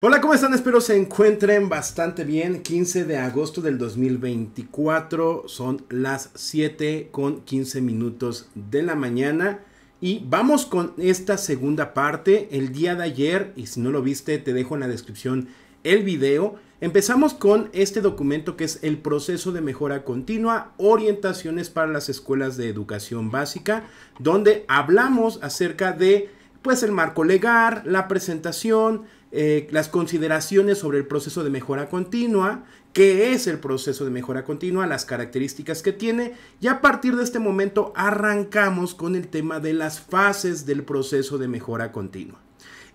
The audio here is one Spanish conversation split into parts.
Hola, ¿cómo están? Espero se encuentren bastante bien. 15 de agosto del 2024, son las 7 con 15 minutos de la mañana. Y vamos con esta segunda parte. El día de ayer, y si no lo viste, te dejo en la descripción el video. Empezamos con este documento que es el proceso de mejora continua, orientaciones para las escuelas de educación básica, donde hablamos acerca de pues el marco legal, la presentación, eh, las consideraciones sobre el proceso de mejora continua, qué es el proceso de mejora continua, las características que tiene y a partir de este momento arrancamos con el tema de las fases del proceso de mejora continua.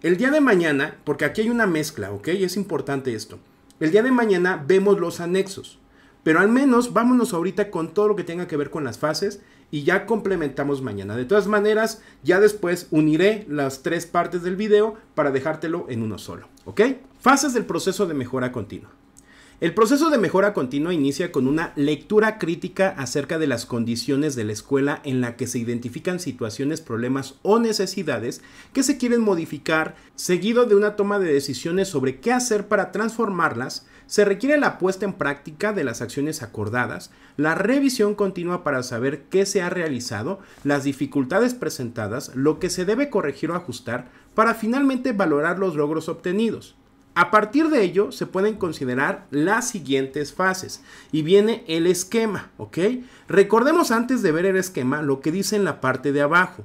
El día de mañana, porque aquí hay una mezcla, ¿ok? es importante esto. El día de mañana vemos los anexos, pero al menos vámonos ahorita con todo lo que tenga que ver con las fases y ya complementamos mañana. De todas maneras, ya después uniré las tres partes del video para dejártelo en uno solo, ¿ok? Fases del proceso de mejora continua. El proceso de mejora continua inicia con una lectura crítica acerca de las condiciones de la escuela en la que se identifican situaciones, problemas o necesidades que se quieren modificar, seguido de una toma de decisiones sobre qué hacer para transformarlas, se requiere la puesta en práctica de las acciones acordadas, la revisión continua para saber qué se ha realizado, las dificultades presentadas, lo que se debe corregir o ajustar, para finalmente valorar los logros obtenidos. A partir de ello se pueden considerar las siguientes fases y viene el esquema, ¿ok? Recordemos antes de ver el esquema lo que dice en la parte de abajo.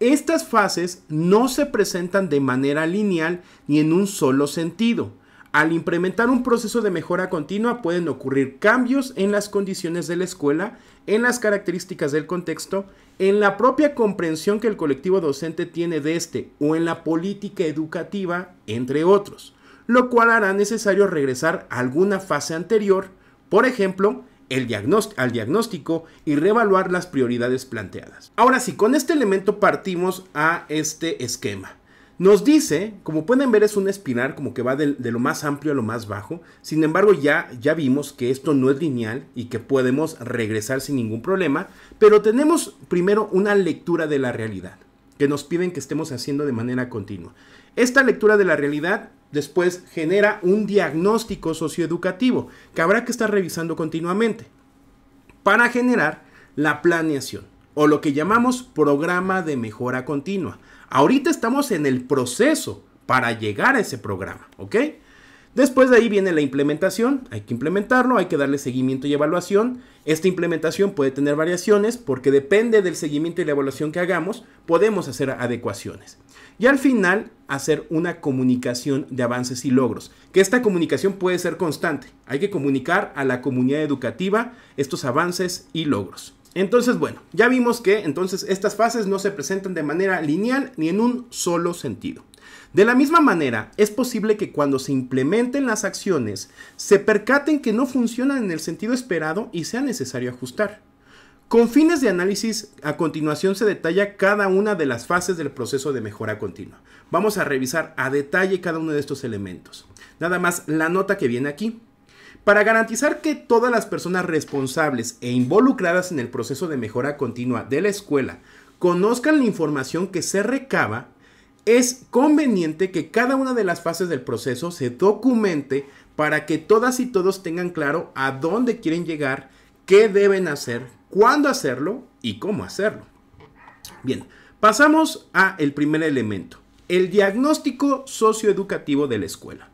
Estas fases no se presentan de manera lineal ni en un solo sentido. Al implementar un proceso de mejora continua pueden ocurrir cambios en las condiciones de la escuela, en las características del contexto, en la propia comprensión que el colectivo docente tiene de este o en la política educativa, entre otros lo cual hará necesario regresar a alguna fase anterior, por ejemplo, el al diagnóstico y reevaluar las prioridades planteadas. Ahora sí, con este elemento partimos a este esquema. Nos dice, como pueden ver es un espinar como que va de, de, lo más amplio a lo más bajo, sin embargo ya, ya vimos que esto no es lineal y que podemos regresar sin ningún problema, pero tenemos primero una lectura de la realidad que nos piden que estemos haciendo de manera continua. Esta lectura de la realidad después genera un diagnóstico socioeducativo que habrá que estar revisando continuamente para generar la planeación o lo que llamamos programa de mejora continua. Ahorita estamos en el proceso para llegar a ese programa, ¿ok? Después de ahí viene la implementación, hay que implementarlo, hay que darle seguimiento y evaluación. Esta implementación puede tener variaciones porque depende del seguimiento y la evaluación que hagamos, podemos hacer adecuaciones. Y al final, hacer una comunicación de avances y logros. Que esta comunicación puede ser constante. Hay que comunicar a la comunidad educativa estos avances y logros. Entonces, bueno, ya vimos que entonces estas fases no se presentan de manera lineal ni en un solo sentido. De la misma manera, es posible que cuando se implementen las acciones, se percaten que no funcionan en el sentido esperado y sea necesario ajustar. Con fines de análisis, a continuación se detalla cada una de las fases del proceso de mejora continua. Vamos a revisar a detalle cada uno de estos elementos. Nada más la nota que viene aquí. Para garantizar que todas las personas responsables e involucradas en el proceso de mejora continua de la escuela conozcan la información que se recaba, es conveniente que cada una de las fases del proceso se documente para que todas y todos tengan claro a dónde quieren llegar, qué deben hacer, cuándo hacerlo y cómo hacerlo. Bien, pasamos a el primer elemento, el diagnóstico socioeducativo de la escuela.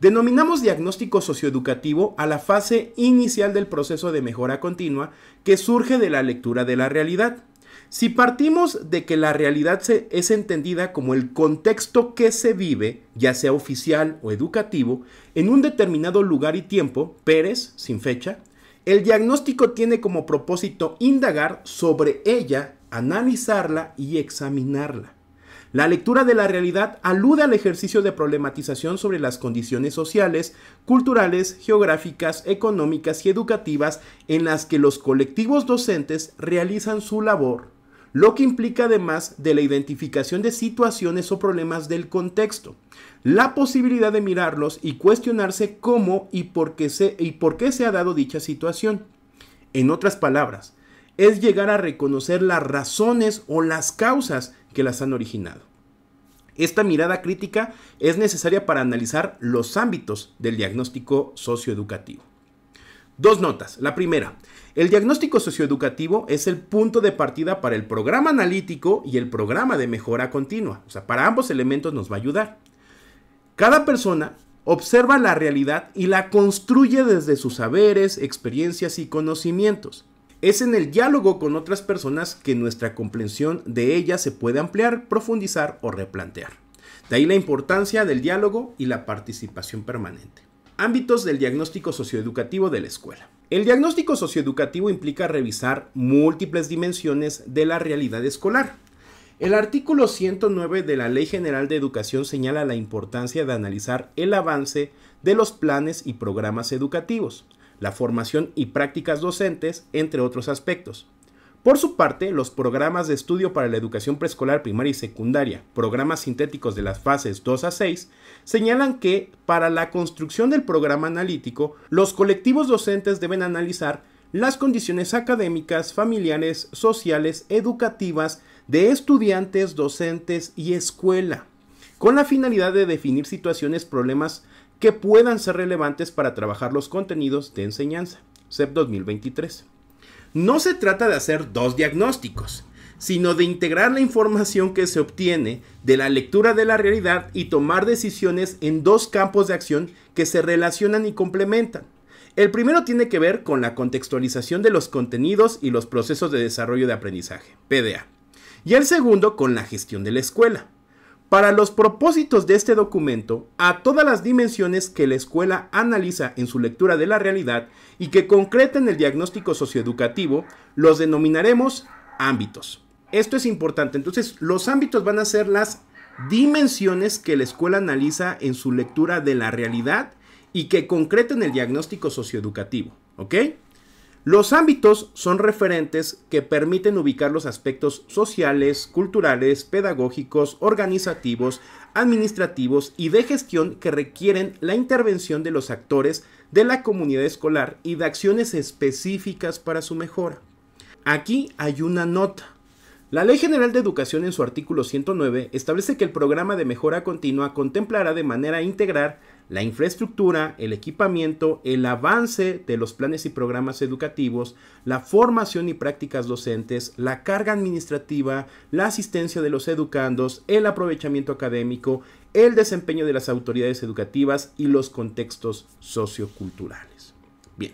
Denominamos diagnóstico socioeducativo a la fase inicial del proceso de mejora continua que surge de la lectura de la realidad. Si partimos de que la realidad se, es entendida como el contexto que se vive, ya sea oficial o educativo, en un determinado lugar y tiempo, Pérez, sin fecha, el diagnóstico tiene como propósito indagar sobre ella, analizarla y examinarla. La lectura de la realidad alude al ejercicio de problematización sobre las condiciones sociales, culturales, geográficas, económicas y educativas en las que los colectivos docentes realizan su labor lo que implica además de la identificación de situaciones o problemas del contexto, la posibilidad de mirarlos y cuestionarse cómo y por qué se, ha dado dicha situación. En otras palabras, es llegar a reconocer las razones o las causas que las han originado. Esta mirada crítica es necesaria para analizar los ámbitos del diagnóstico socioeducativo. Dos notas. La primera, el diagnóstico socioeducativo es el punto de partida para el programa analítico y el programa de mejora continua. O sea, para ambos elementos nos va a ayudar. Cada persona observa la realidad y la construye desde sus saberes, experiencias y conocimientos. Es en el diálogo con otras personas que nuestra comprensión de ella se puede ampliar, profundizar o replantear. De ahí la importancia del diálogo y la participación permanente. Ámbitos del diagnóstico socioeducativo de la escuela. El diagnóstico socioeducativo implica revisar múltiples dimensiones de la realidad escolar. El artículo 109 de la Ley General de Educación señala la importancia de analizar el avance de los planes y programas educativos, la formación y prácticas docentes, entre otros aspectos. Por su parte, los programas de estudio para la educación preescolar primaria y secundaria, programas sintéticos de las fases 2 a 6, señalan que, para la construcción del programa analítico, los colectivos docentes deben analizar las condiciones académicas, familiares, sociales, educativas de estudiantes, docentes y escuela, con la finalidad de definir situaciones, problemas que puedan ser relevantes para trabajar los contenidos de enseñanza. CEP 2023. No se trata de hacer dos diagnósticos, sino de integrar la información que se obtiene de la lectura de la realidad y tomar decisiones en dos campos de acción que se relacionan y complementan. El primero tiene que ver con la contextualización de los contenidos y los procesos de desarrollo de aprendizaje, PDA, y el segundo con la gestión de la escuela. Para los propósitos de este documento, a todas las dimensiones que la escuela analiza en su lectura de la realidad y que en el diagnóstico socioeducativo, los denominaremos ámbitos. Esto es importante. Entonces, los ámbitos van a ser las dimensiones que la escuela analiza en su lectura de la realidad y que concreten el diagnóstico socioeducativo. ¿Ok? Los ámbitos son referentes que permiten ubicar los aspectos sociales, culturales, pedagógicos, organizativos, administrativos y de gestión que requieren la intervención de los actores de la comunidad escolar y de acciones específicas para su mejora. Aquí hay una nota. La Ley General de Educación en su artículo 109 establece que el programa de mejora continua contemplará de manera integral la infraestructura, el equipamiento, el avance de los planes y programas educativos, la formación y prácticas docentes, la carga administrativa, la asistencia de los educandos, el aprovechamiento académico, el desempeño de las autoridades educativas y los contextos socioculturales. Bien.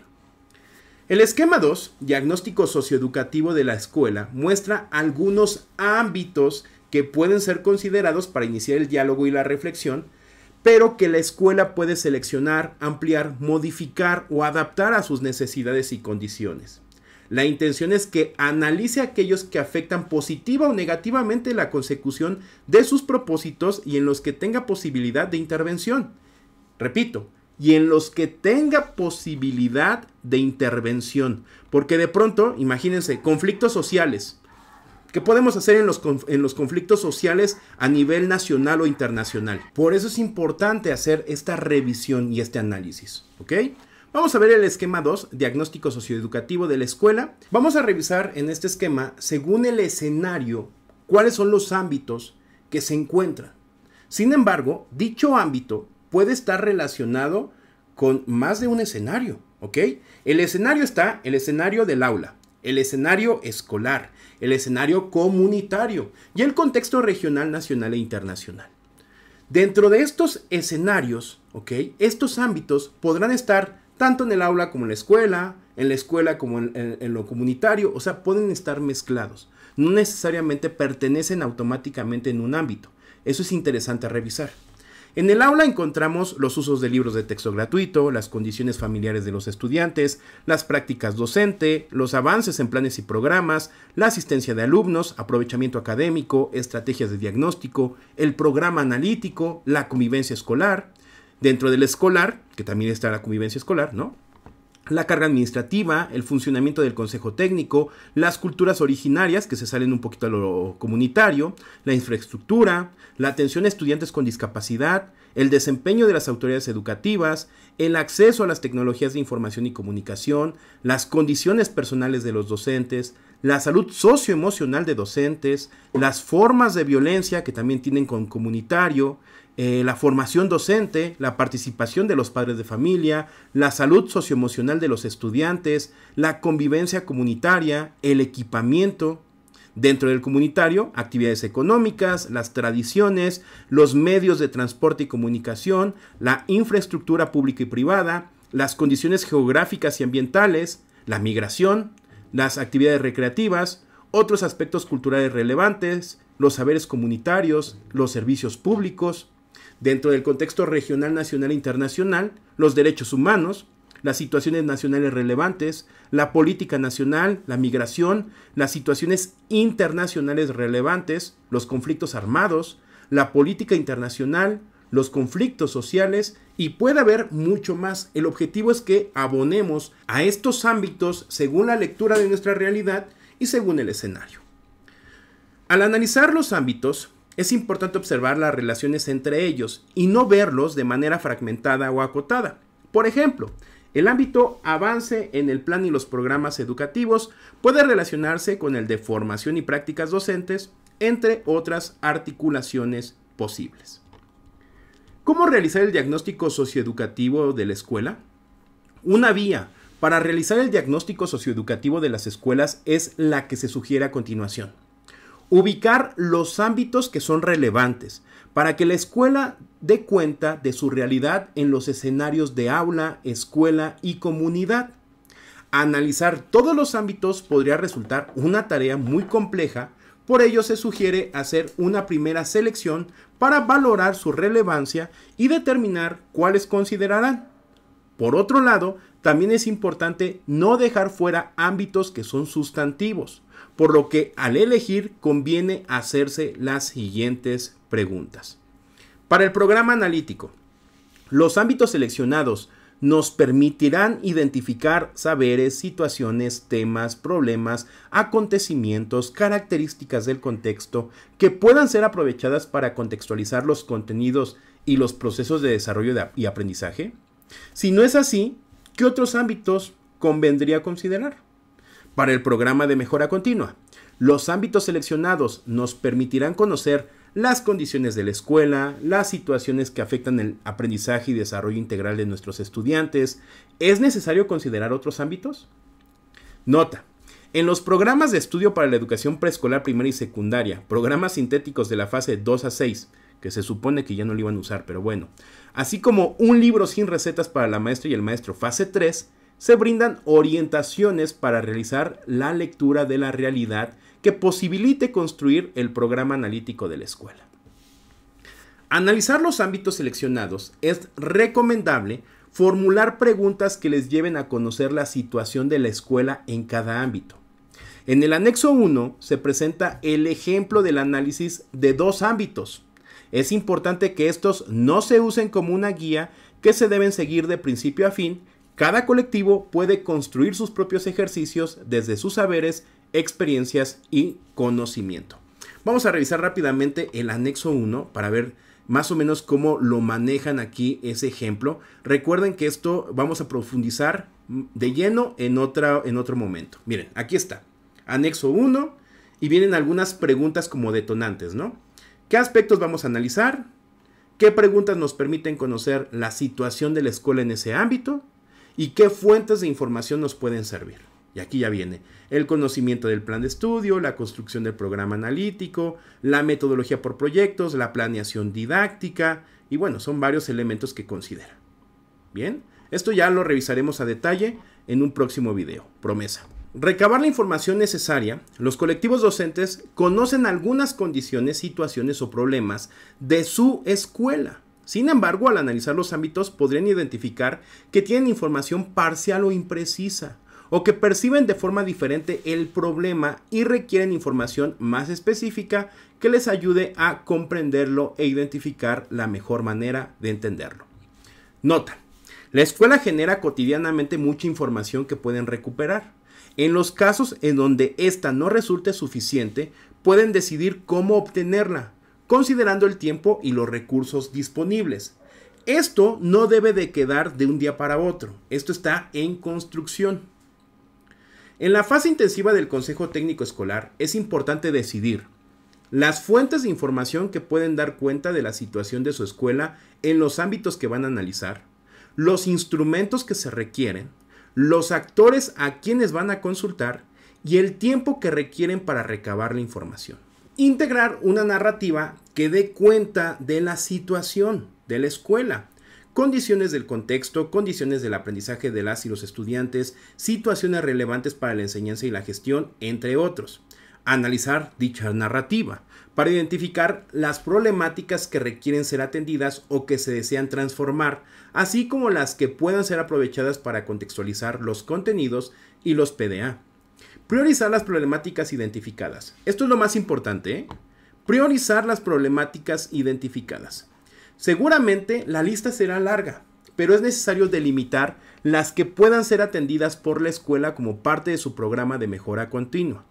El esquema 2, diagnóstico socioeducativo de la escuela, muestra algunos ámbitos que pueden ser considerados para iniciar el diálogo y la reflexión pero que la escuela puede seleccionar, ampliar, modificar o adaptar a sus necesidades y condiciones. La intención es que analice aquellos que afectan positiva o negativamente la consecución de sus propósitos y en los que tenga posibilidad de intervención. Repito, y en los que tenga posibilidad de intervención. Porque de pronto, imagínense, conflictos sociales, que podemos hacer en los, en los conflictos sociales a nivel nacional o internacional. Por eso es importante hacer esta revisión y este análisis, ¿ok? Vamos a ver el esquema 2, diagnóstico socioeducativo de la escuela. Vamos a revisar en este esquema, según el escenario, cuáles son los ámbitos que se encuentran. Sin embargo, dicho ámbito puede estar relacionado con más de un escenario, ¿ok? El escenario está el escenario del aula, el escenario escolar, el escenario comunitario y el contexto regional, nacional e internacional. Dentro de estos escenarios, estos ámbitos podrán estar tanto en el aula como en la escuela, en la escuela como en, en, lo comunitario, o sea, pueden estar mezclados. No necesariamente pertenecen automáticamente en un ámbito. Eso es interesante revisar. En el aula encontramos los usos de libros de texto gratuito, las condiciones familiares de los estudiantes, las prácticas docente, los avances en planes y programas, la asistencia de alumnos, aprovechamiento académico, estrategias de diagnóstico, el programa analítico, la convivencia escolar. Dentro del escolar, que también está la convivencia escolar, ¿no? la carga administrativa, el funcionamiento del consejo técnico, las culturas originarias que se salen un poquito a lo comunitario, la infraestructura, la atención a estudiantes con discapacidad, el desempeño de las autoridades educativas, el acceso a las tecnologías de información y comunicación, las condiciones personales de los docentes, la salud socioemocional de docentes, las formas de violencia que también tienen con comunitario, eh, la formación docente, la participación de los padres de familia, la salud socioemocional de los estudiantes, la convivencia comunitaria, el equipamiento. Dentro del comunitario, actividades económicas, las tradiciones, los medios de transporte y comunicación, la infraestructura pública y privada, las condiciones geográficas y ambientales, la migración, las actividades recreativas, otros aspectos culturales relevantes, los saberes comunitarios, los servicios públicos, dentro del contexto regional, nacional e internacional, los derechos humanos, las situaciones nacionales relevantes, la política nacional, la migración, las situaciones internacionales relevantes, los conflictos armados, la política internacional, los conflictos sociales y puede haber mucho más. El objetivo es que abonemos a estos ámbitos según la lectura de nuestra realidad y según el escenario. Al analizar los ámbitos, es importante observar las relaciones entre ellos y no verlos de manera fragmentada o acotada. Por ejemplo, el ámbito avance en el plan y los programas educativos puede relacionarse con el de formación y prácticas docentes, entre otras articulaciones posibles. ¿Cómo realizar el diagnóstico socioeducativo de la escuela? Una vía para realizar el diagnóstico socioeducativo de las escuelas es la que se sugiere a continuación. Ubicar los ámbitos que son relevantes para que la escuela dé cuenta de su realidad en los escenarios de aula, escuela y comunidad. Analizar todos los ámbitos podría resultar una tarea muy compleja, por ello se sugiere hacer una primera selección para valorar su relevancia y determinar cuáles considerarán. Por otro lado, también es importante no dejar fuera ámbitos que son sustantivos por lo que al elegir conviene hacerse las siguientes preguntas. Para el programa analítico, los ámbitos seleccionados nos permitirán identificar saberes, situaciones, temas, problemas, acontecimientos, características del contexto que puedan ser aprovechadas para contextualizar los contenidos y los procesos de desarrollo y aprendizaje? Si no es así, ¿qué otros ámbitos convendría considerar? para el programa de mejora continua. Los ámbitos seleccionados nos permitirán conocer las condiciones de la escuela, las situaciones que afectan el aprendizaje y desarrollo integral de nuestros estudiantes. ¿Es necesario considerar otros ámbitos? Nota. En los programas de estudio para la educación preescolar primaria y secundaria, programas sintéticos de la fase 2 a 6, que se supone que ya no lo iban a usar, pero bueno, así como un libro sin recetas para la maestra y el maestro fase 3, se brindan orientaciones para realizar la lectura de la realidad que posibilite construir el programa analítico de la escuela. Analizar los ámbitos seleccionados es recomendable formular preguntas que les lleven a conocer la situación de la escuela en cada ámbito. En el anexo 1 se presenta el ejemplo del análisis de dos ámbitos. Es importante que estos no se usen como una guía que se deben seguir de principio a fin, cada colectivo puede construir sus propios ejercicios desde sus saberes, experiencias y conocimiento. Vamos a revisar rápidamente el anexo 1 para ver más o menos cómo lo manejan aquí ese ejemplo. Recuerden que esto vamos a profundizar de lleno en, en otro momento. Miren, aquí está. Anexo 1 y vienen algunas preguntas como detonantes, ¿no? ¿Qué aspectos vamos a analizar? ¿Qué preguntas nos permiten conocer la situación de la escuela en ese ámbito? y qué fuentes de información nos pueden servir. Y aquí ya viene el conocimiento del plan de estudio, la construcción del programa analítico, la metodología por proyectos, la planeación didáctica y bueno, son varios elementos que considera. Bien, esto ya lo revisaremos a detalle en un próximo video, promesa. Recabar la información necesaria, los colectivos docentes conocen algunas condiciones, situaciones o problemas de su escuela sin embargo, al analizar los ámbitos podrían identificar que tienen información parcial o imprecisa, o que perciben de forma diferente el problema y requieren información más específica que les ayude a comprenderlo e identificar la mejor manera de entenderlo. Nota, la escuela genera cotidianamente mucha información que pueden recuperar. En los casos en donde ésta no resulte suficiente, pueden decidir cómo obtenerla, considerando el tiempo y los recursos disponibles. Esto no debe de quedar de un día para otro, esto está en construcción. En la fase intensiva del Consejo Técnico Escolar es importante decidir las fuentes de información que pueden dar cuenta de la situación de su escuela en los ámbitos que van a analizar, los instrumentos que se requieren, los actores a quienes van a consultar y el tiempo que requieren para recabar la información. Integrar una narrativa que dé cuenta de la situación de la escuela, condiciones del contexto, condiciones del aprendizaje de las y los estudiantes, situaciones relevantes para la enseñanza y la gestión, entre otros. Analizar dicha narrativa para identificar las problemáticas que requieren ser atendidas o que se desean transformar, así como las que puedan ser aprovechadas para contextualizar los contenidos y los PDA. Priorizar las problemáticas identificadas. Esto es lo más importante. ¿eh? Priorizar las problemáticas identificadas. Seguramente la lista será larga, pero es necesario delimitar las que puedan ser atendidas por la escuela como parte de su programa de mejora continua.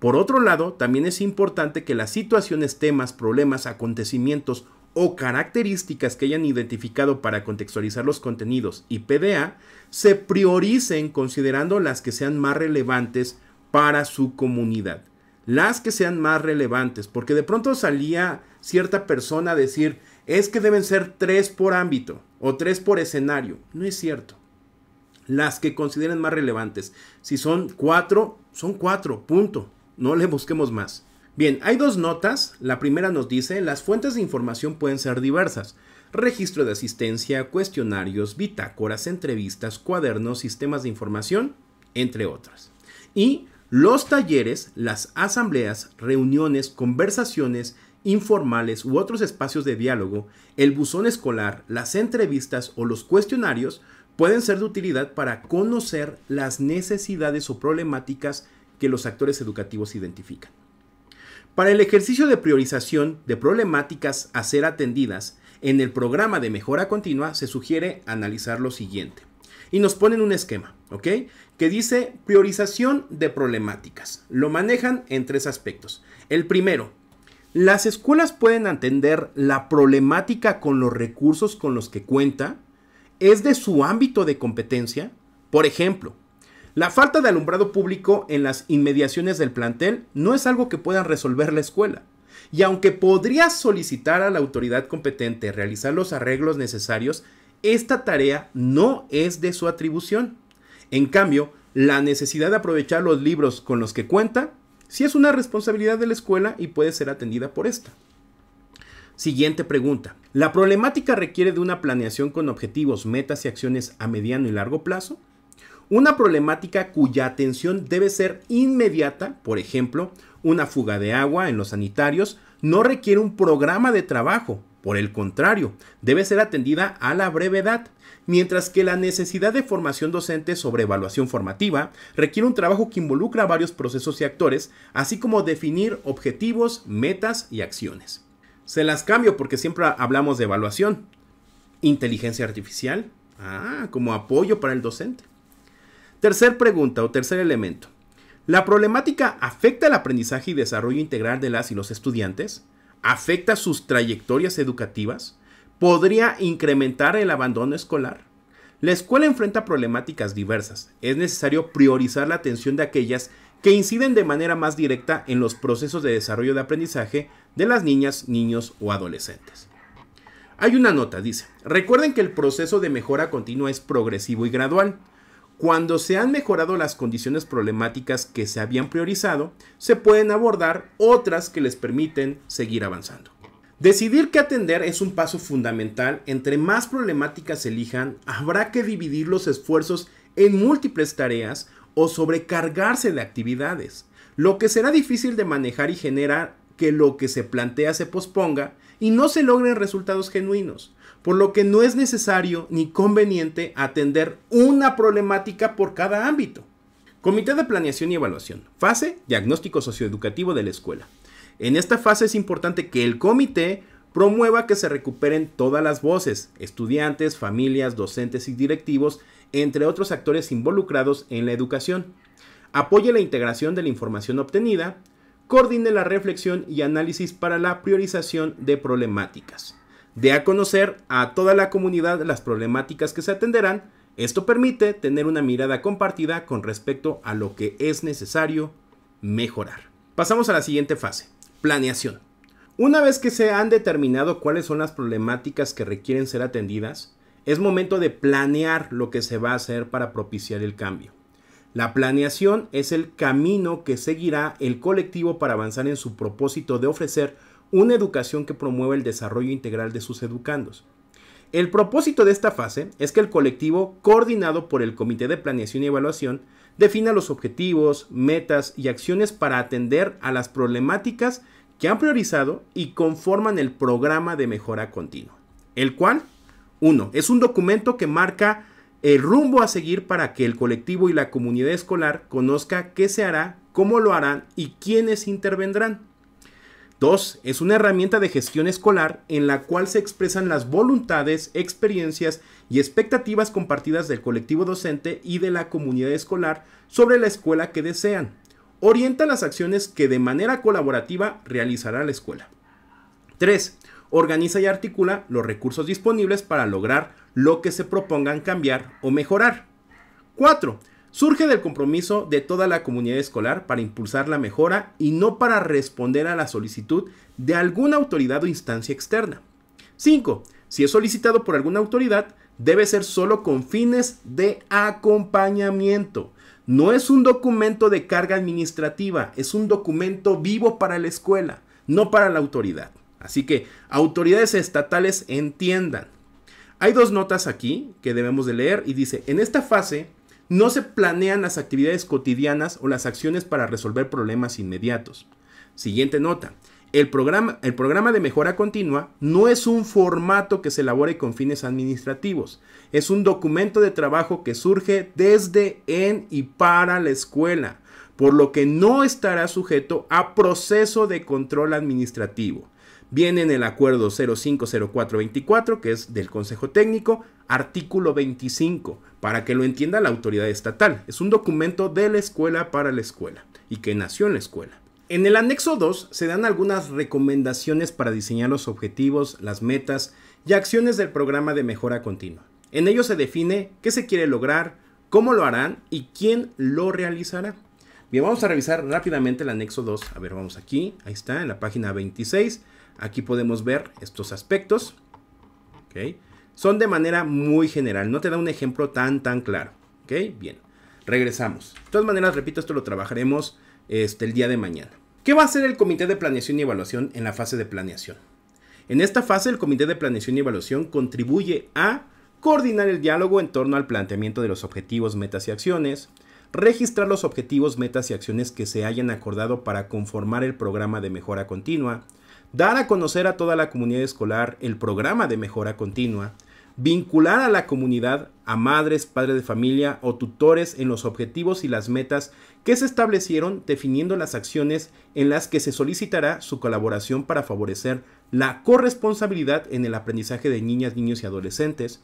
Por otro lado, también es importante que las situaciones, temas, problemas, acontecimientos o características que hayan identificado para contextualizar los contenidos y PDA se prioricen considerando las que sean más relevantes para su comunidad. Las que sean más relevantes, porque de pronto salía cierta persona a decir, es que deben ser tres por ámbito o tres por escenario. No es cierto. Las que consideren más relevantes. Si son cuatro, son cuatro, punto. No le busquemos más. Bien, hay dos notas. La primera nos dice, las fuentes de información pueden ser diversas. Registro de asistencia, cuestionarios, bitácoras, entrevistas, cuadernos, sistemas de información, entre otras. Y los talleres, las asambleas, reuniones, conversaciones informales u otros espacios de diálogo, el buzón escolar, las entrevistas o los cuestionarios pueden ser de utilidad para conocer las necesidades o problemáticas que los actores educativos identifican. Para el ejercicio de priorización de problemáticas a ser atendidas, en el programa de mejora continua se sugiere analizar lo siguiente y nos ponen un esquema, ¿ok? Que dice priorización de problemáticas. Lo manejan en tres aspectos. El primero, las escuelas pueden atender la problemática con los recursos con los que cuenta, es de su ámbito de competencia. Por ejemplo, la falta de alumbrado público en las inmediaciones del plantel no es algo que puedan resolver la escuela. Y aunque podría solicitar a la autoridad competente realizar los arreglos necesarios, esta tarea no es de su atribución. En cambio, la necesidad de aprovechar los libros con los que cuenta sí es una responsabilidad de la escuela y puede ser atendida por esta. Siguiente pregunta. ¿La problemática requiere de una planeación con objetivos, metas y acciones a mediano y largo plazo? Una problemática cuya atención debe ser inmediata, por ejemplo, una fuga de agua en los sanitarios, no requiere un programa de trabajo, por el contrario, debe ser atendida a la brevedad, mientras que la necesidad de formación docente sobre evaluación formativa requiere un trabajo que involucra varios procesos y actores, así como definir objetivos, metas y acciones. Se las cambio porque siempre hablamos de evaluación. Inteligencia artificial, ah, como apoyo para el docente. Tercer pregunta o tercer elemento. ¿La problemática afecta el aprendizaje y desarrollo integral de las y los estudiantes? afecta sus trayectorias educativas, podría incrementar el abandono escolar. La escuela enfrenta problemáticas diversas. Es necesario priorizar la atención de aquellas que inciden de manera más directa en los procesos de desarrollo de aprendizaje de las niñas, niños o adolescentes. Hay una nota, dice, recuerden que el proceso de mejora continua es progresivo y gradual. Cuando se han mejorado las condiciones problemáticas que se habían priorizado, se pueden abordar otras que les permiten seguir avanzando. Decidir qué atender es un paso fundamental. Entre más problemáticas elijan, habrá que dividir los esfuerzos en múltiples tareas o sobrecargarse de actividades, lo que será difícil de manejar y generar que lo que se plantea se posponga y no se logren resultados genuinos por lo que no es necesario ni conveniente atender una problemática por cada ámbito. Comité de Planeación y Evaluación. Fase Diagnóstico Socioeducativo de la Escuela. En esta fase es importante que el comité promueva que se recuperen todas las voces, estudiantes, familias, docentes y directivos, entre otros actores involucrados en la educación. Apoye la integración de la información obtenida, coordine la reflexión y análisis para la priorización de problemáticas. De a conocer a toda la comunidad las problemáticas que se atenderán. Esto permite tener una mirada compartida con respecto a lo que es necesario mejorar. Pasamos a la siguiente fase, planeación. Una vez que se han determinado cuáles son las problemáticas que requieren ser atendidas, es momento de planear lo que se va a hacer para propiciar el cambio. La planeación es el camino que seguirá el colectivo para avanzar en su propósito de ofrecer una educación que promueva el desarrollo integral de sus educandos. El propósito de esta fase es que el colectivo, coordinado por el Comité de Planeación y Evaluación, defina los objetivos, metas y acciones para atender a las problemáticas que han priorizado y conforman el programa de mejora continua, el cual, uno, Es un documento que marca el rumbo a seguir para que el colectivo y la comunidad escolar conozca qué se hará, cómo lo harán y quiénes intervendrán. 2. Es una herramienta de gestión escolar en la cual se expresan las voluntades, experiencias y expectativas compartidas del colectivo docente y de la comunidad escolar sobre la escuela que desean. Orienta las acciones que de manera colaborativa realizará la escuela. 3 organiza y articula los recursos disponibles para lograr lo que se propongan cambiar o mejorar. 4. Surge del compromiso de toda la comunidad escolar para impulsar la mejora y no para responder a la solicitud de alguna autoridad o instancia externa. 5. Si es solicitado por alguna autoridad, debe ser solo con fines de acompañamiento. No es un documento de carga administrativa, es un documento vivo para la escuela, no para la autoridad. Así que autoridades estatales entiendan. Hay dos notas aquí que debemos de leer y dice, en esta fase no se planean las actividades cotidianas o las acciones para resolver problemas inmediatos. Siguiente nota. El programa, el programa, de mejora continua no es un formato que se elabore con fines administrativos, es un documento de trabajo que surge desde, en y para la escuela, por lo que no estará sujeto a proceso de control administrativo viene en el acuerdo 050424, que es del Consejo Técnico, artículo 25, para que lo entienda la autoridad estatal. Es un documento de la escuela para la escuela y que nació en la escuela. En el anexo 2 se dan algunas recomendaciones para diseñar los objetivos, las metas y acciones del programa de mejora continua. En ello se define qué se quiere lograr, cómo lo harán y quién lo realizará. Bien, vamos a revisar rápidamente el anexo 2. A ver, vamos aquí. Ahí está, en la página 26. Aquí podemos ver estos aspectos. Son de manera muy general. No te da un ejemplo tan, tan claro. Bien, regresamos. De todas maneras, repito, esto lo trabajaremos este, el día de mañana. ¿Qué va a hacer el Comité de Planeación y Evaluación en la fase de planeación? En esta fase, el Comité de Planeación y Evaluación contribuye a coordinar el diálogo en torno al planteamiento de los objetivos, metas y acciones, registrar los objetivos, metas y acciones que se hayan acordado para conformar el programa de mejora continua, dar a conocer a toda la comunidad escolar el programa de mejora continua, vincular a la comunidad, a madres, padres de familia o tutores en los objetivos y las metas que se establecieron definiendo las acciones en las que se solicitará su colaboración para favorecer la corresponsabilidad en el aprendizaje de niñas, niños y adolescentes,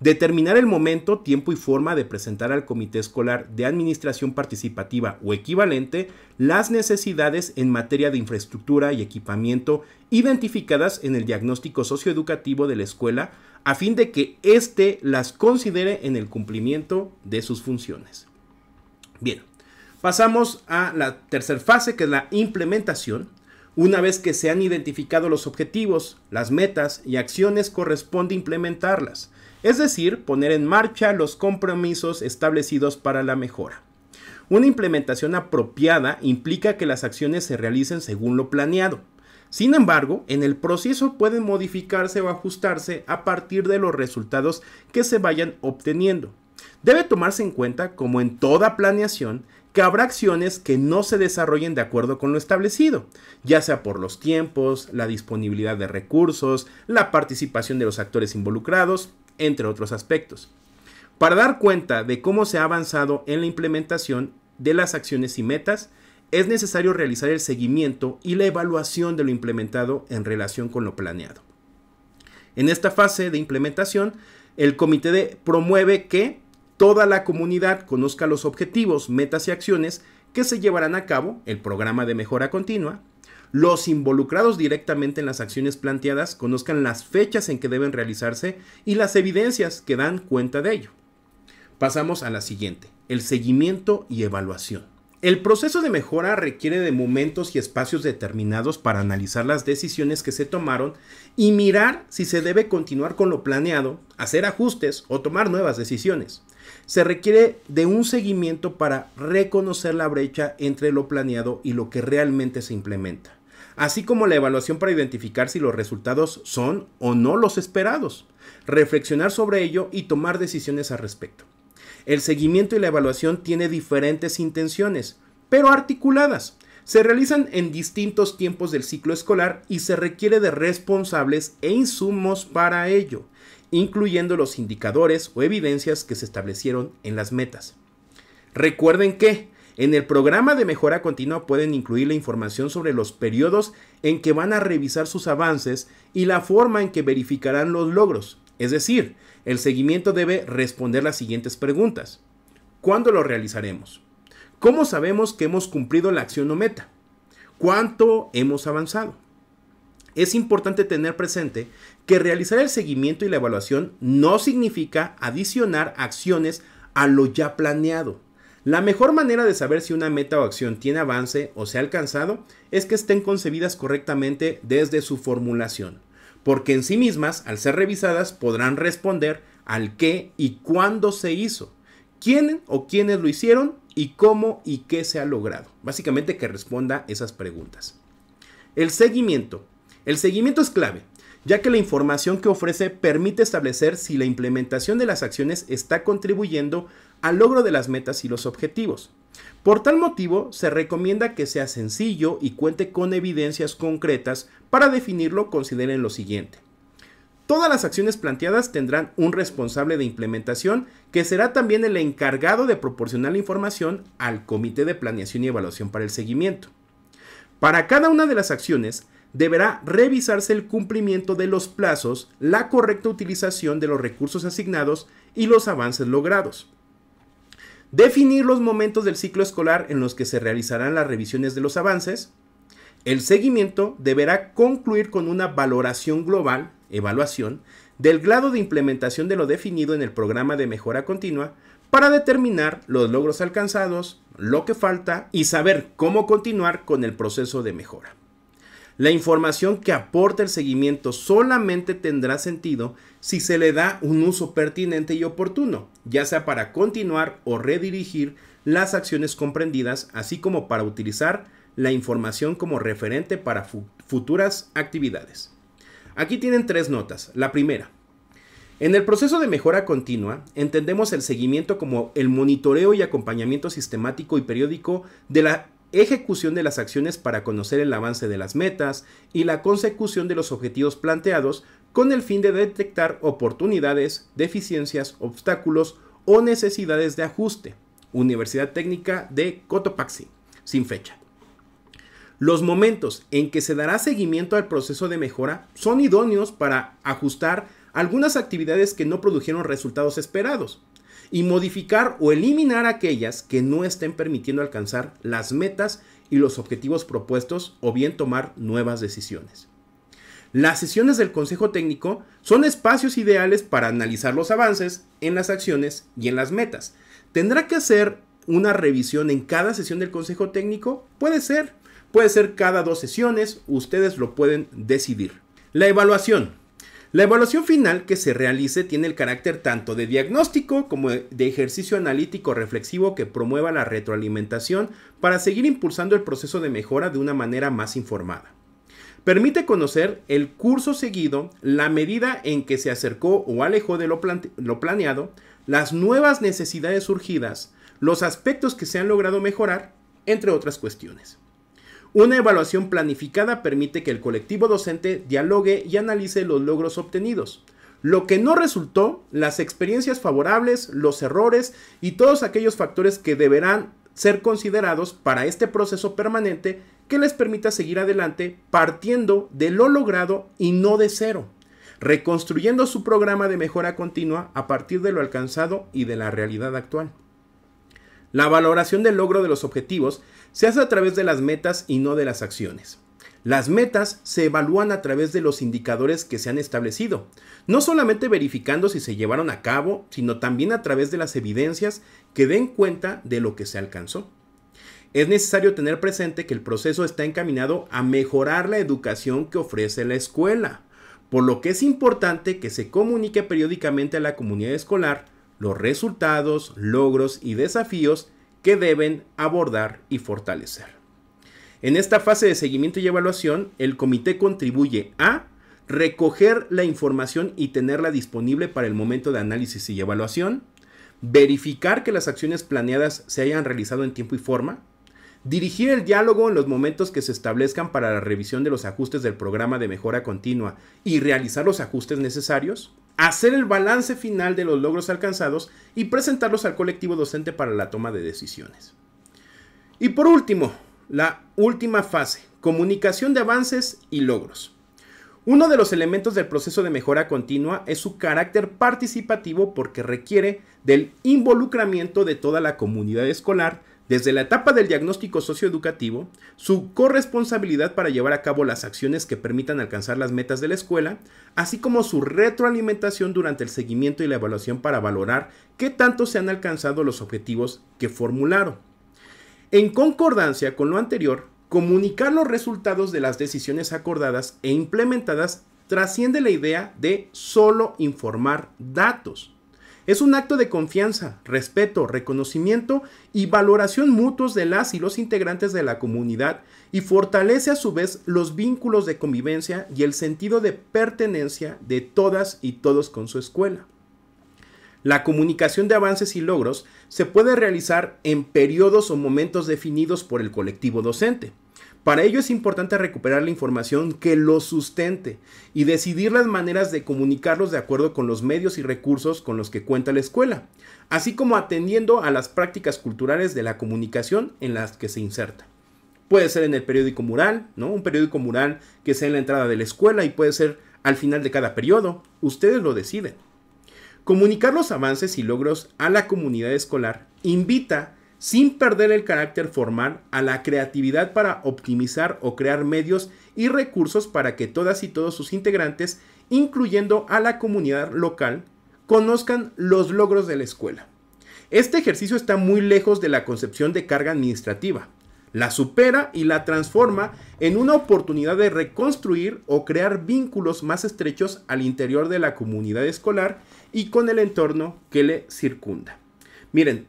Determinar el momento, tiempo y forma de presentar al Comité Escolar de Administración Participativa o equivalente las necesidades en materia de infraestructura y equipamiento identificadas en el diagnóstico socioeducativo de la escuela a fin de que éste las considere en el cumplimiento de sus funciones. Bien, pasamos a la tercera fase que es la implementación. Una vez que se han identificado los objetivos, las metas y acciones corresponde implementarlas es decir, poner en marcha los compromisos establecidos para la mejora. Una implementación apropiada implica que las acciones se realicen según lo planeado. Sin embargo, en el proceso pueden modificarse o ajustarse a partir de los resultados que se vayan obteniendo. Debe tomarse en cuenta, como en toda planeación, que habrá acciones que no se desarrollen de acuerdo con lo establecido, ya sea por los tiempos, la disponibilidad de recursos, la participación de los actores involucrados, entre otros aspectos, para dar cuenta de cómo se ha avanzado en la implementación de las acciones y metas, es necesario realizar el seguimiento y la evaluación de lo implementado en relación con lo planeado. En esta fase de implementación, el comité de, promueve que toda la comunidad conozca los objetivos, metas y acciones que se llevarán a cabo, el programa de mejora continua, los involucrados directamente en las acciones planteadas conozcan las fechas en que deben realizarse y las evidencias que dan cuenta de ello. Pasamos a la siguiente, el seguimiento y evaluación. El proceso de mejora requiere de momentos y espacios determinados para analizar las decisiones que se tomaron y mirar si se debe continuar con lo planeado, hacer ajustes o tomar nuevas decisiones. Se requiere de un seguimiento para reconocer la brecha entre lo planeado y lo que realmente se implementa así como la evaluación para identificar si los resultados son o no los esperados, reflexionar sobre ello y tomar decisiones al respecto. El seguimiento y la evaluación tiene diferentes intenciones, pero articuladas. Se realizan en distintos tiempos del ciclo escolar y se requiere de responsables e insumos para ello, incluyendo los indicadores o evidencias que se establecieron en las metas. Recuerden que en el programa de mejora continua pueden incluir la información sobre los periodos en que van a revisar sus avances y la forma en que verificarán los logros. Es decir, el seguimiento debe responder las siguientes preguntas. ¿Cuándo lo realizaremos? ¿Cómo sabemos que hemos cumplido la acción o meta? ¿Cuánto hemos avanzado? es importante tener presente que realizar el seguimiento y la evaluación no significa adicionar acciones a lo ya planeado. La mejor manera de saber si una meta o acción tiene avance o se ha alcanzado es que estén concebidas correctamente desde su formulación, porque en sí mismas, al ser revisadas, podrán responder al qué y cuándo se hizo, quién o quiénes lo hicieron y cómo y qué se ha logrado. Básicamente que responda esas preguntas. El seguimiento. El seguimiento es clave, ya que la información que ofrece permite establecer si la implementación de las acciones está contribuyendo al logro de las metas y los objetivos. Por tal motivo, se recomienda que sea sencillo y cuente con evidencias concretas. Para definirlo, consideren lo siguiente. Todas las acciones planteadas tendrán un responsable de implementación que será también el encargado de proporcionar la información al Comité de Planeación y Evaluación para el Seguimiento. Para cada una de las acciones deberá revisarse el cumplimiento de los plazos, la correcta utilización de los recursos asignados y los avances logrados definir los momentos del ciclo escolar en los que se realizarán las revisiones de los avances, el seguimiento deberá concluir con una valoración global, evaluación, del grado de implementación de lo definido en el programa de mejora continua para determinar los logros alcanzados, lo que falta y saber cómo continuar con el proceso de mejora. La información que aporta el seguimiento solamente tendrá sentido si se le da un uso pertinente y oportuno, ya sea para continuar o redirigir las acciones comprendidas, así como para utilizar la información como referente para futuras actividades. Aquí tienen tres notas. La primera, en el proceso de mejora continua, entendemos el seguimiento como el monitoreo y acompañamiento sistemático y periódico de la ejecución de las acciones para conocer el avance de las metas y la consecución de los objetivos planteados con el fin de detectar oportunidades, deficiencias, obstáculos o necesidades de ajuste. Universidad Técnica de Cotopaxi, sin fecha. Los momentos en que se dará seguimiento al proceso de mejora son idóneos para ajustar algunas actividades que no produjeron resultados esperados, y modificar o eliminar aquellas que no estén permitiendo alcanzar las metas y los objetivos propuestos o bien tomar nuevas decisiones. Las sesiones del Consejo Técnico son espacios ideales para analizar los avances en las acciones y en las metas. ¿Tendrá que hacer una revisión en cada sesión del Consejo Técnico? Puede ser. Puede ser cada dos sesiones. Ustedes lo pueden decidir. La evaluación. La evaluación final que se realice tiene el carácter tanto de diagnóstico como de ejercicio analítico reflexivo que promueva la retroalimentación para seguir impulsando el proceso de mejora de una manera más informada. Permite conocer el curso seguido, la medida en que se acercó o alejó de lo, planeado, las nuevas necesidades surgidas, los aspectos que se han logrado mejorar, entre otras cuestiones. Una evaluación planificada permite que el colectivo docente dialogue y analice los logros obtenidos. Lo que no resultó, las experiencias favorables, los errores y todos aquellos factores que deberán ser considerados para este proceso permanente que les permita seguir adelante partiendo de lo logrado y no de cero, reconstruyendo su programa de mejora continua a partir de lo alcanzado y de la realidad actual. La valoración del logro de los objetivos se hace a través de las metas y no de las acciones. Las metas se evalúan a través de los indicadores que se han establecido, no solamente verificando si se llevaron a cabo, sino también a través de las evidencias que den cuenta de lo que se alcanzó. Es necesario tener presente que el proceso está encaminado a mejorar la educación que ofrece la escuela, por lo que es importante que se comunique periódicamente a la comunidad escolar los resultados, logros y desafíos que deben abordar y fortalecer. En esta fase de seguimiento y evaluación, el comité contribuye a recoger la información y tenerla disponible para el momento de análisis y evaluación, verificar que las acciones planeadas se hayan realizado en tiempo y forma, Dirigir el diálogo en los momentos que se establezcan para la revisión de los ajustes del programa de mejora continua y realizar los ajustes necesarios. Hacer el balance final de los logros alcanzados y presentarlos al colectivo docente para la toma de decisiones. Y por último, la última fase, comunicación de avances y logros. Uno de los elementos del proceso de mejora continua es su carácter participativo porque requiere del involucramiento de toda la comunidad escolar desde la etapa del diagnóstico socioeducativo, su corresponsabilidad para llevar a cabo las acciones que permitan alcanzar las metas de la escuela, así como su retroalimentación durante el seguimiento y la evaluación para valorar qué tanto se han alcanzado los objetivos que formularon. En concordancia con lo anterior, comunicar los resultados de las decisiones acordadas e implementadas trasciende la idea de solo informar datos es un acto de confianza, respeto, reconocimiento y valoración mutuos de las y los integrantes de la comunidad y fortalece a su vez los vínculos de convivencia y el sentido de pertenencia de todas y todos con su escuela. La comunicación de avances y logros se puede realizar en periodos o momentos definidos por el colectivo docente. Para ello es importante recuperar la información que lo sustente y decidir las maneras de comunicarlos de acuerdo con los medios y recursos con los que cuenta la escuela, así como atendiendo a las prácticas culturales de la comunicación en las que se inserta. Puede ser en el periódico mural, ¿no? Un periódico mural que sea en la entrada de la escuela y puede ser al final de cada periodo. Ustedes lo deciden. Comunicar los avances y logros a la comunidad escolar invita a sin perder el carácter formal, a la creatividad para optimizar o crear medios y recursos para que todas y todos sus integrantes, incluyendo a la comunidad local, conozcan los logros de la escuela. Este ejercicio está muy lejos de la concepción de carga administrativa. La supera y la transforma en una oportunidad de reconstruir o crear vínculos más estrechos al interior de la comunidad escolar y con el entorno que le circunda. Miren,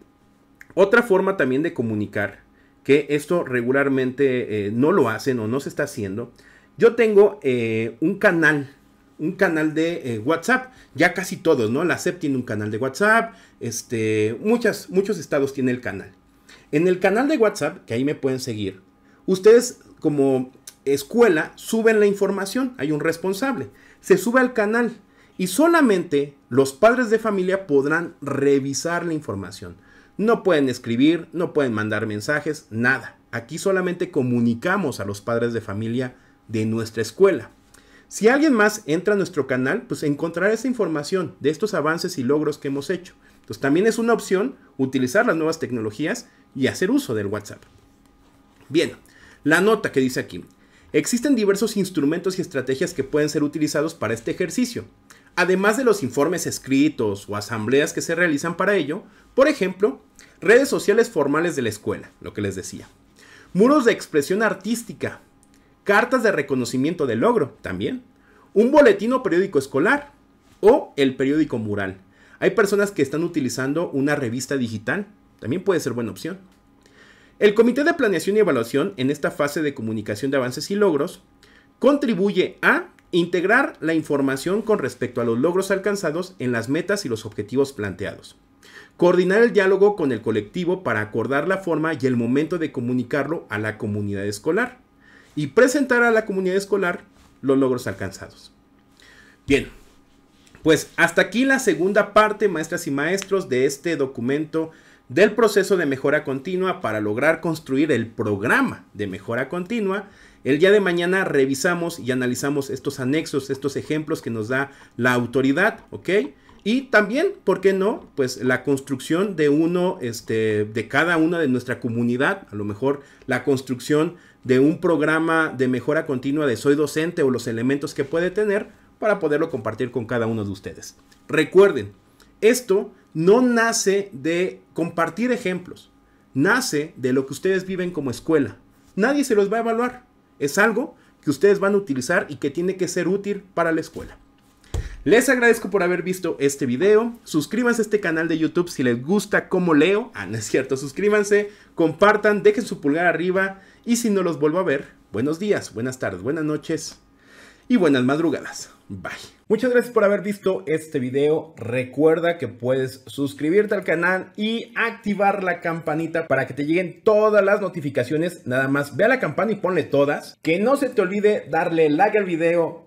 otra forma también de comunicar, que esto regularmente eh, no lo hacen o no se está haciendo, yo tengo eh, un canal, un canal de eh, WhatsApp, ya casi todos, ¿no? La SEP tiene un canal de WhatsApp, este, muchas, muchos estados tienen el canal. En el canal de WhatsApp, que ahí me pueden seguir, ustedes como escuela suben la información, hay un responsable, se sube al canal y solamente los padres de familia podrán revisar la información. No pueden escribir, no pueden mandar mensajes, nada. Aquí solamente comunicamos a los padres de familia de nuestra escuela. Si alguien más entra a nuestro canal, pues encontrará esa información de estos avances y logros que hemos hecho. Entonces también es una opción utilizar las nuevas tecnologías y hacer uso del WhatsApp. Bien, la nota que dice aquí. Existen diversos instrumentos y estrategias que pueden ser utilizados para este ejercicio. Además de los informes escritos o asambleas que se realizan para ello, por ejemplo, Redes sociales formales de la escuela, lo que les decía. Muros de expresión artística. Cartas de reconocimiento de logro, también. Un boletín o periódico escolar. O el periódico mural. Hay personas que están utilizando una revista digital. También puede ser buena opción. El Comité de Planeación y Evaluación en esta fase de comunicación de avances y logros contribuye a integrar la información con respecto a los logros alcanzados en las metas y los objetivos planteados. Coordinar el diálogo con el colectivo para acordar la forma y el momento de comunicarlo a la comunidad escolar. Y presentar a la comunidad escolar los logros alcanzados. Bien, pues hasta aquí la segunda parte, maestras y maestros, de este documento del proceso de mejora continua para lograr construir el programa de mejora continua. El día de mañana revisamos y analizamos estos anexos, estos ejemplos que nos da la autoridad, ¿ok? Y también, ¿por qué no? Pues la construcción de uno, este, de cada una de nuestra comunidad, a lo mejor la construcción de un programa de mejora continua de soy docente o los elementos que puede tener para poderlo compartir con cada uno de ustedes. Recuerden, esto no nace de compartir ejemplos, nace de lo que ustedes viven como escuela. Nadie se los va a evaluar, es algo que ustedes van a utilizar y que tiene que ser útil para la escuela. Les agradezco por haber visto este video. Suscríbanse a este canal de YouTube si les gusta cómo leo. Ah, no es cierto, suscríbanse, compartan, dejen su pulgar arriba. Y si no los vuelvo a ver, buenos días, buenas tardes, buenas noches y buenas madrugadas. Bye. Muchas gracias por haber visto este video. Recuerda que puedes suscribirte al canal y activar la campanita para que te lleguen todas las notificaciones. Nada más ve a la campana y ponle todas. Que no se te olvide darle like al video